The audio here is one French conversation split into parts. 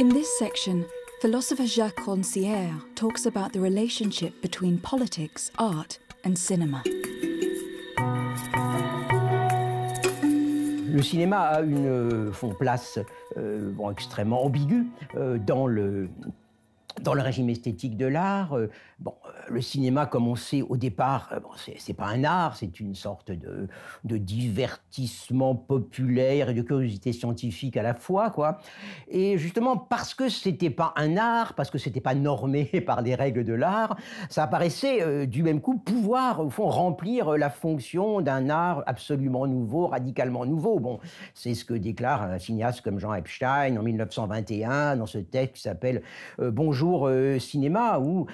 In this section, philosopher Jacques Rancière talks about the relationship between politics, art, and cinema. Le cinéma a une font euh, place euh, bon, extrêmement ambiguë euh, dans le dans le régime esthétique de l'art. bon, le cinéma, comme on sait au départ, euh, ce c'est pas un art, c'est une sorte de, divertissement populaire et de curiosité scientifique à la fois, quoi. Et justement, parce que c'était pas un art, parce que c'était pas normé par les règles de l'art, ça apparaissait euh, du même coup pouvoir, au fond, remplir euh, la fonction d'un art absolument nouveau, radicalement nouveau. Bon, c'est ce que déclare un cinéaste comme Jean Epstein en 1921 dans ce texte qui s'appelle Bonjour cinéma, où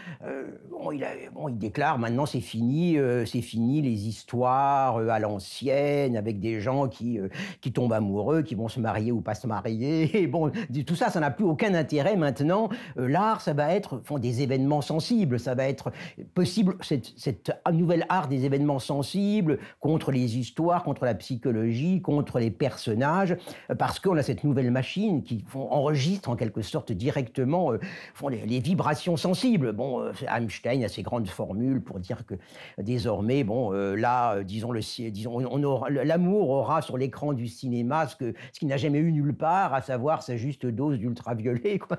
il il, bon, il déclare maintenant c'est fini, euh, c'est fini les histoires euh, à l'ancienne avec des gens qui, euh, qui tombent amoureux, qui vont se marier ou pas se marier. Et bon, tout ça, ça n'a plus aucun intérêt maintenant. L'art, ça va être font des événements sensibles, ça va être possible cette, cette nouvelle art des événements sensibles contre les histoires, contre la psychologie, contre les personnages, parce qu'on a cette nouvelle machine qui font, enregistre en quelque sorte directement font les, vibrations sensibles. Bon, Einstein a ces grandes formules pour dire que désormais, bon, euh, là, euh, disons, le, disons on aura, l'amour aura sur l'écran du cinéma ce, que, ce qu'il n'a jamais eu nulle part, à savoir sa juste dose d'ultraviolet. Quoi.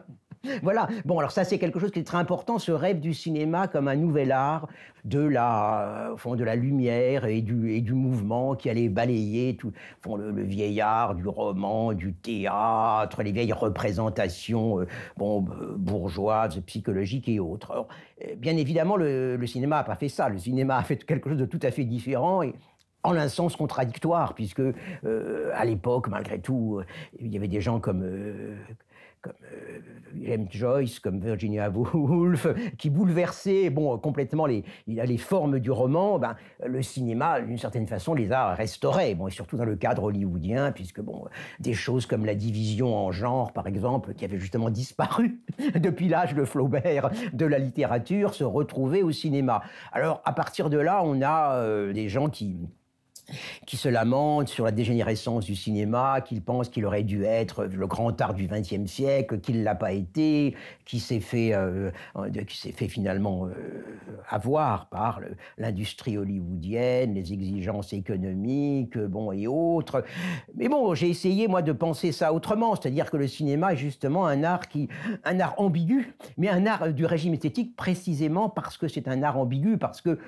Voilà. Bon, alors ça, c'est quelque chose qui est très important, ce rêve du cinéma comme un nouvel art de la, euh, fond, de la lumière et du, et du mouvement qui allait balayer tout fond, le, vieillard vieil art du roman, du théâtre, les vieilles représentations euh, bon, euh, bourgeoises, psychologiques et autres. Eh, bien évidemment, le, cinéma n'a pas fait ça. Le cinéma a fait quelque chose de tout à fait différent et, en un sens contradictoire, puisque à l'époque, malgré tout, il y avait des gens comme comme euh, James Joyce, comme Virginia Woolf, qui bouleversaient bon, complètement les, les formes du roman, ben, le cinéma, d'une certaine façon, les a restaurés, bon, et surtout dans le cadre hollywoodien, puisque bon, des choses comme la division en genre, par exemple, qui avait justement disparu depuis l'âge de Flaubert de la littérature, se retrouvaient au cinéma. Alors, à partir de là, on a euh, des gens qui qui se lamentent sur la dégénérescence du cinéma, qu'ils pense qu'il aurait dû être le grand art du XXe siècle, qu'il ne l'a pas été, qui s'est fait, euh, euh, qui s'est fait finalement euh, avoir par l'industrie hollywoodienne, les exigences économiques, bon et autres. Mais bon, j'ai essayé moi de penser ça autrement, c'est-à-dire que le cinéma est justement un art qui, un art ambigu, mais un art du régime esthétique précisément parce que c'est un art ambigu, parce que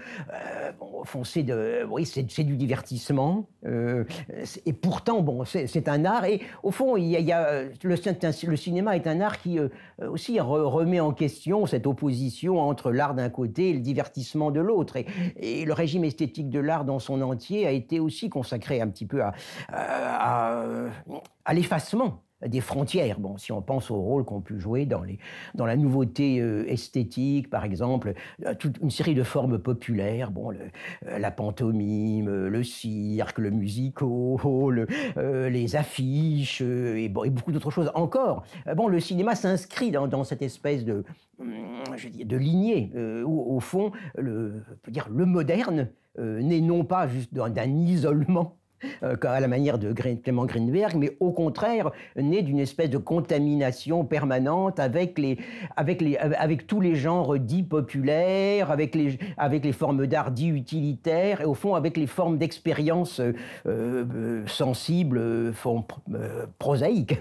bon, de, oui, c'est du divertissement divertissement. Euh, et pourtant, bon, c'est un art. Et au fond, il y a, le, le, cinéma est un art qui euh, aussi remet en question cette opposition entre l'art d'un côté et le divertissement de l'autre. Et, le régime esthétique de l'art dans son entier a été aussi consacré un petit peu à, à l'effacement des frontières. Bon, si on pense au rôle qu'on peut jouer dans, les, dans la nouveauté euh, esthétique, par exemple, euh, toute une série de formes populaires, bon, euh, la pantomime, le cirque, le musico, les affiches et, beaucoup d'autres choses encore. Bon, le cinéma s'inscrit dans, cette espèce de, hum, de lignée où, au fond, le, dire, le moderne n'est non pas juste d'un isolement euh, à la manière de Clément Greenberg, mais au contraire, né d'une espèce de contamination permanente avec, les, avec, les, avec tous les genres dits populaires, avec les, avec les formes d'art dits utilitaires, et au fond avec les formes d'expérience euh, euh, sensibles, prosaïques.